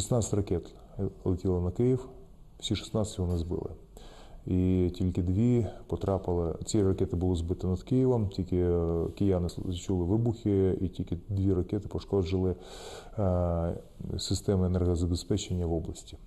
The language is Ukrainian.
16 ракет летіло на Київ, всі 16 вони збили. І тільки дві потрапили. Ці ракети були збиті над Києвом, тільки е, кияни чули вибухи, і тільки дві ракети пошкоджили е, системи енергозабезпечення в області.